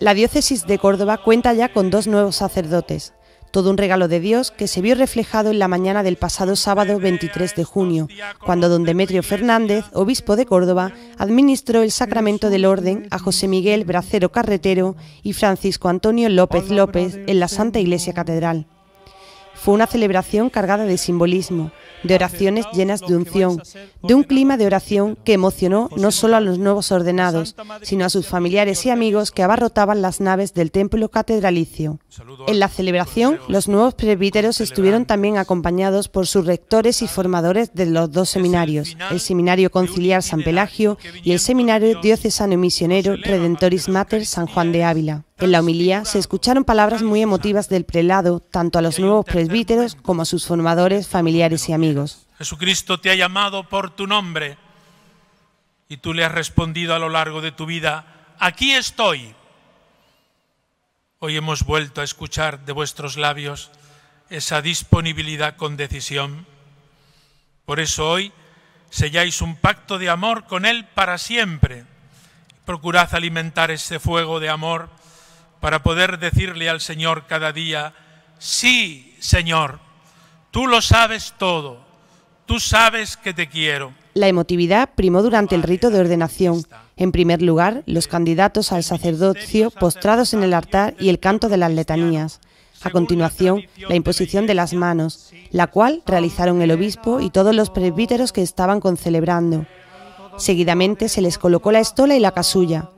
La diócesis de Córdoba cuenta ya con dos nuevos sacerdotes, todo un regalo de Dios que se vio reflejado en la mañana del pasado sábado 23 de junio, cuando don Demetrio Fernández, obispo de Córdoba, administró el sacramento del orden a José Miguel Bracero Carretero y Francisco Antonio López López en la Santa Iglesia Catedral. Fue una celebración cargada de simbolismo, de oraciones llenas de unción, de un clima de oración que emocionó no solo a los nuevos ordenados, sino a sus familiares y amigos que abarrotaban las naves del templo catedralicio. En la celebración, los nuevos presbíteros estuvieron también acompañados por sus rectores y formadores de los dos seminarios, el Seminario Conciliar San Pelagio y el Seminario Diocesano Misionero Redentoris Mater San Juan de Ávila. En la homilía se escucharon palabras muy emotivas del prelado, tanto a los nuevos presbíteros como a sus formadores, familiares y amigos. Jesucristo te ha llamado por tu nombre y tú le has respondido a lo largo de tu vida, aquí estoy. Hoy hemos vuelto a escuchar de vuestros labios esa disponibilidad con decisión. Por eso hoy selláis un pacto de amor con Él para siempre. Procurad alimentar ese fuego de amor para poder decirle al Señor cada día, sí, Señor, tú lo sabes todo, tú sabes que te quiero. La emotividad primó durante el rito de ordenación. En primer lugar, los candidatos al sacerdocio postrados en el altar y el canto de las letanías. A continuación, la imposición de las manos, la cual realizaron el obispo y todos los presbíteros que estaban concelebrando. Seguidamente se les colocó la estola y la casulla.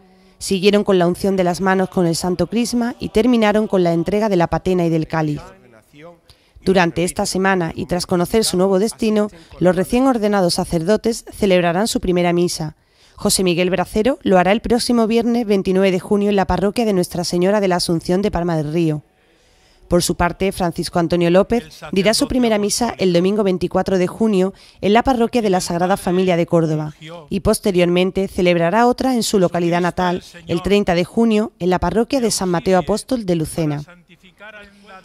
Siguieron con la unción de las manos con el Santo Crisma y terminaron con la entrega de la patena y del cáliz. Durante esta semana y tras conocer su nuevo destino, los recién ordenados sacerdotes celebrarán su primera misa. José Miguel Bracero lo hará el próximo viernes 29 de junio en la parroquia de Nuestra Señora de la Asunción de Palma del Río. Por su parte, Francisco Antonio López dirá su primera misa el domingo 24 de junio en la parroquia de la Sagrada Familia de Córdoba y posteriormente celebrará otra en su localidad natal el 30 de junio en la parroquia de San Mateo Apóstol de Lucena.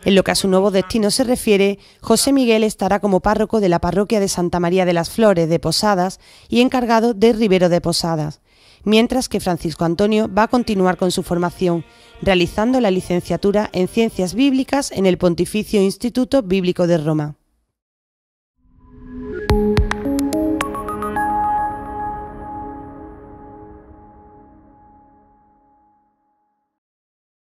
En lo que a su nuevo destino se refiere, José Miguel estará como párroco de la parroquia de Santa María de las Flores de Posadas y encargado de Rivero de Posadas mientras que Francisco Antonio va a continuar con su formación, realizando la licenciatura en Ciencias Bíblicas en el Pontificio Instituto Bíblico de Roma.